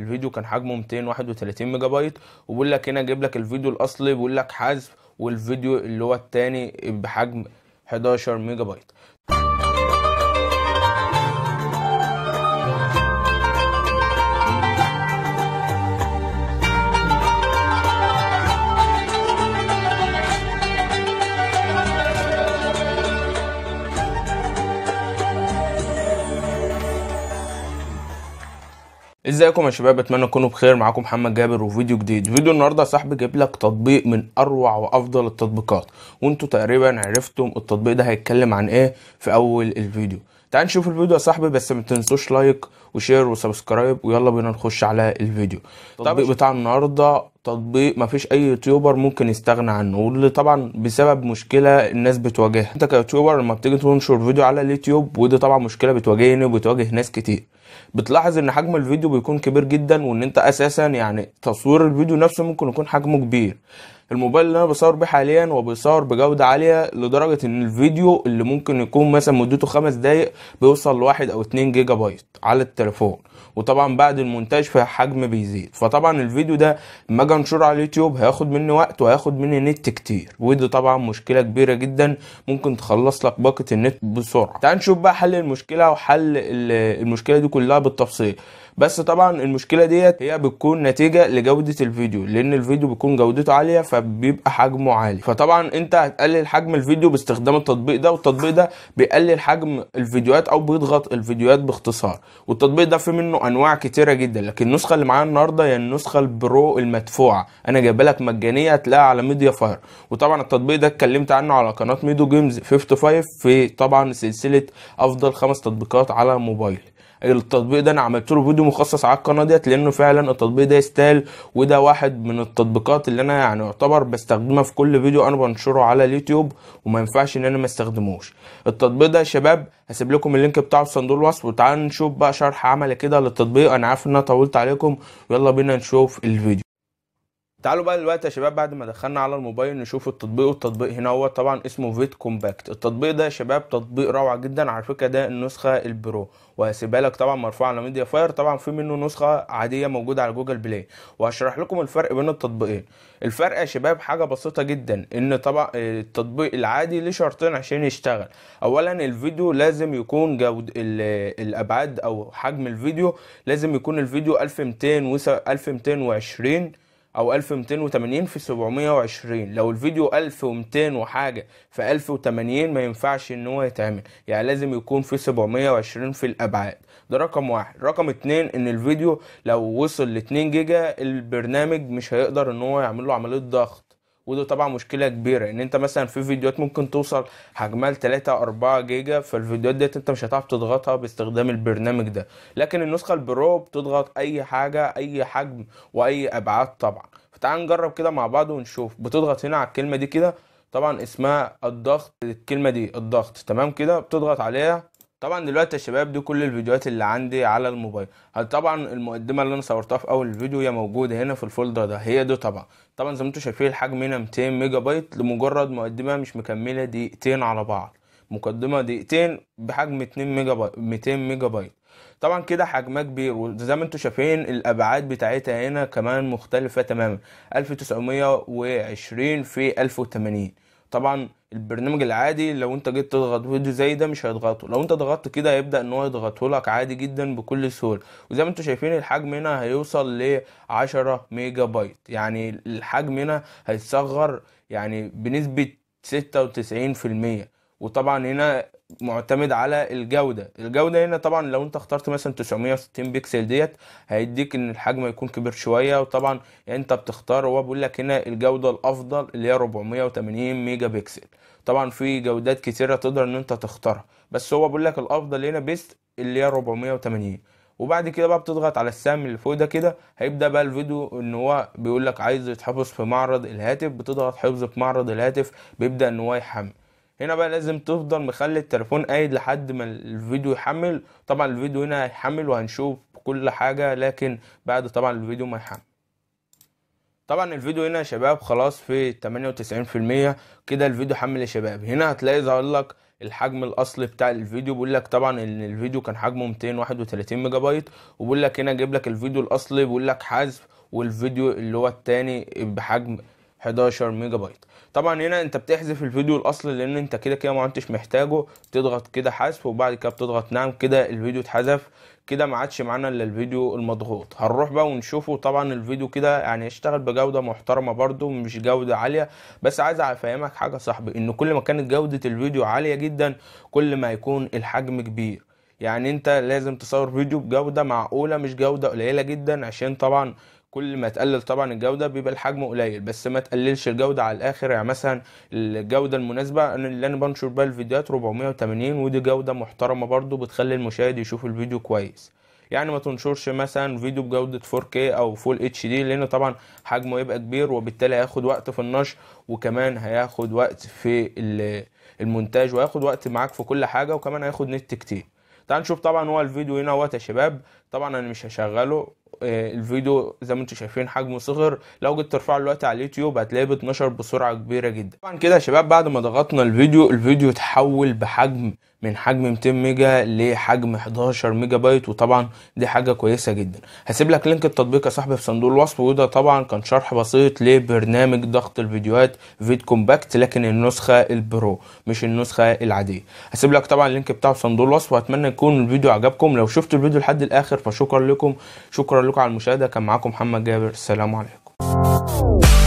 الفيديو كان حجمه 231 ميجا بايت وبيقول لك هنا جايب لك الفيديو الاصلي بيقول لك حذف والفيديو اللي هو التاني بحجم 11 ميجا بايت ازيكم يا شباب اتمنى تكونوا بخير معاكم محمد جابر وفيديو جديد فيديو النهارده يا صاحبي جايب لك تطبيق من اروع وافضل التطبيقات وانتوا تقريبا عرفتم التطبيق ده هيتكلم عن ايه في اول الفيديو تعال نشوف الفيديو يا صاحبي بس ما تنسوش لايك وشير وسبسكرايب ويلا بينا نخش على الفيديو التطبيق بتاع النهارده تطبيق ما فيش اي يوتيوبر ممكن يستغنى عنه واللي طبعا بسبب مشكله الناس بتواجهها انت كيوتيوبر لما بتيجي تنشر فيديو على اليوتيوب ودي طبعا مشكله بتواجهني وبتواجه ناس كتير بتلاحظ ان حجم الفيديو بيكون كبير جدا وان انت اساسا يعني تصوير الفيديو نفسه ممكن يكون حجمه كبير الموبايل اللي انا بصور بيه حاليا وبيصور بجوده عاليه لدرجه ان الفيديو اللي ممكن يكون مثلا مدته خمس دقايق بيوصل لواحد او اتنين جيجا بايت على التليفون وطبعا بعد المونتاج فالحجم بيزيد فطبعا الفيديو ده لما اجي انشره على اليوتيوب هياخد مني وقت وهياخد مني نت كتير ودي طبعا مشكله كبيره جدا ممكن تخلص لك باقه النت بسرعه تعال نشوف بقى حل المشكله وحل المشكله دي كلها بالتفصيل بس طبعا المشكله ديت هي بتكون نتيجه لجوده الفيديو لان الفيديو بيكون جودته عاليه فبيبقى حجمه عالي فطبعا انت هتقلل حجم الفيديو باستخدام التطبيق ده والتطبيق ده بيقلل حجم الفيديوهات او بيضغط الفيديوهات باختصار والتطبيق ده في منه انواع كتيره جدا لكن النسخه اللي معايا النهارده هي النسخه البرو المدفوعه انا جايبها لك مجانيه هتلاقيها على ميديا فاير وطبعا التطبيق ده اتكلمت عنه على قناه ميدو جيمز 55 في طبعا سلسله افضل خمس تطبيقات على موبايل التطبيق ده انا عملت له فيديو مخصص على القناه ديت لانه فعلا التطبيق ده يستاهل وده واحد من التطبيقات اللي انا يعني يعتبر بستخدمها في كل فيديو انا بنشره على اليوتيوب وما ينفعش ان انا ما استخدموش التطبيق ده يا شباب هسيب لكم اللينك بتاعه في صندوق الوصف وتعالوا نشوف بقى شرح عملي كده للتطبيق انا عارف ان انا طولت عليكم يلا بينا نشوف الفيديو تعالوا بقى دلوقتي يا شباب بعد ما دخلنا على الموبايل نشوف التطبيق والتطبيق هنا هو طبعا اسمه فيت كومباكت التطبيق ده يا شباب تطبيق روعه جدا على فكره ده النسخه البرو وهسيبها لك طبعا مرفوع على ميديا فاير طبعا في منه نسخه عاديه موجوده على جوجل بلاي وهشرح لكم الفرق بين التطبيقين الفرق يا شباب حاجه بسيطه جدا ان طبعا التطبيق العادي ليه شرطين عشان يشتغل اولا الفيديو لازم يكون جود الابعاد او حجم الفيديو لازم يكون الفيديو 1200 و 1220 او 1280 في 720 لو الفيديو 1200 وحاجه في 1080 ما ينفعش ان هو يتعمل يعني لازم يكون في 720 في الابعاد ده رقم واحد رقم اتنين ان الفيديو لو وصل ل 2 جيجا البرنامج مش هيقدر ان هو يعمل له عمليه ضغط وده طبعا مشكله كبيره ان انت مثلا في فيديوهات ممكن توصل حجمها ل 3 4 جيجا فالفيديوهات ديت انت مش هتعرف تضغطها باستخدام البرنامج ده لكن النسخه البرو بتضغط اي حاجه اي حجم واي ابعاد طبعا فتعال نجرب كده مع بعض ونشوف بتضغط هنا على الكلمه دي كده طبعا اسمها الضغط الكلمه دي الضغط تمام كده بتضغط عليها طبعا دلوقتي يا شباب دي كل الفيديوهات اللي عندي على الموبايل هل طبعا المقدمه اللي انا صورتها في اول الفيديو هي موجوده هنا في الفولدر ده هي دي طبعا طبعا زي ما انتم شايفين الحجم هنا 200 ميجا بايت لمجرد مقدمه مش مكمله دقيقتين على بعض مقدمه دقيقتين بحجم 2 ميجا بايت 200 ميجا بايت طبعا كده حجمها كبير وزي ما انتم شايفين الابعاد بتاعتها هنا كمان مختلفه تماما 1920 في 1080 طبعا البرنامج العادي لو انت جيت تضغط فيديو زي ده مش هيضغطه لو انت ضغطت كده هيبدا ان هو يضغطه لك عادي جدا بكل سهوله وزي ما انتم شايفين الحجم هنا هيوصل ل 10 ميجا بايت يعني الحجم هنا هيتصغر يعني بنسبه 96% وطبعا هنا معتمد على الجودة الجودة هنا طبعا لو انت اخترت مثلا 960 بكسل ديت هيديك ان الحجم يكون كبير شوية وطبعا انت بتختار هو بيقول لك هنا الجودة الافضل اللي هي 480 ميجا بكسل طبعا في جودات كتيرة تقدر ان انت تختارها بس هو بيقول لك الافضل هنا بيست اللي هي 480 وبعد كده بقى بتضغط على السهم اللي فوق ده كده هيبدا بقى الفيديو ان هو بيقول لك عايز يتحفظ في معرض الهاتف بتضغط حفظ في معرض الهاتف بيبدا ان هو يحمل هنا بقى لازم تفضل مخلي التليفون قايد لحد ما الفيديو يحمل طبعا الفيديو هنا هيحمل وهنشوف كل حاجة لكن بعد طبعا الفيديو ما يحمل طبعا الفيديو هنا يا شباب خلاص في 98% كده الفيديو حمل يا شباب هنا هتلاقي ظهر لك الحجم الاصلي بتاع الفيديو بيقول لك طبعا ان الفيديو كان حجمه 231 ميجا بايت وبيقول لك هنا جايب لك الفيديو الاصلي بيقول لك حذف والفيديو اللي هو التاني بحجم 11 ميجا بايت طبعا هنا انت بتحذف الفيديو الاصلي لان انت كده كده ما انتش محتاجه تضغط كده حذف وبعد كده بتضغط نعم كده الفيديو اتحذف كده ما عادش معانا الا الفيديو المضغوط هنروح بقى ونشوفه طبعا الفيديو كده يعني يشتغل بجوده محترمه برده مش جوده عاليه بس عايز افهمك حاجه صاحبي ان كل ما كانت جوده الفيديو عاليه جدا كل ما يكون الحجم كبير يعني انت لازم تصور فيديو بجودة معقولة مش جودة قليلة جدا عشان طبعا كل ما تقلل طبعا الجوده بيبقى الحجم قليل بس ما تقللش الجوده على الاخر يعني مثلا الجوده المناسبه اللي انا بنشر بيها الفيديوهات 480 ودي جوده محترمه برضو بتخلي المشاهد يشوف الفيديو كويس يعني ما تنشرش مثلا فيديو بجودة 4K او فول اتش دي لان طبعا حجمه يبقى كبير وبالتالي هياخد وقت في النشر وكمان هياخد وقت في المونتاج وهياخد وقت معاك في كل حاجة وكمان هياخد نت كتير تعال نشوف طبعا هو الفيديو هنا وقت يا شباب طبعا انا مش هشغله آه، الفيديو زي ما انتم شايفين حجمه صغر لو جيت ترفعه دلوقتي على اليوتيوب هتلاقيه بيتنشر بسرعه كبيره جدا طبعا كده يا شباب بعد ما ضغطنا الفيديو الفيديو اتحول بحجم من حجم 200 ميجا لحجم 11 ميجا بايت وطبعا دي حاجه كويسه جدا هسيب لك لينك التطبيق يا صاحبي في صندوق الوصف وده طبعا كان شرح بسيط لبرنامج ضغط الفيديوهات فيد كومباكت لكن النسخه البرو مش النسخه العاديه هسيب لك طبعا اللينك بتاعه في صندوق الوصف واتمنى يكون الفيديو عجبكم لو شفتوا الفيديو لحد الاخر فشكرا لكم شكرا لكم على المشاهده كان معاكم محمد جابر السلام عليكم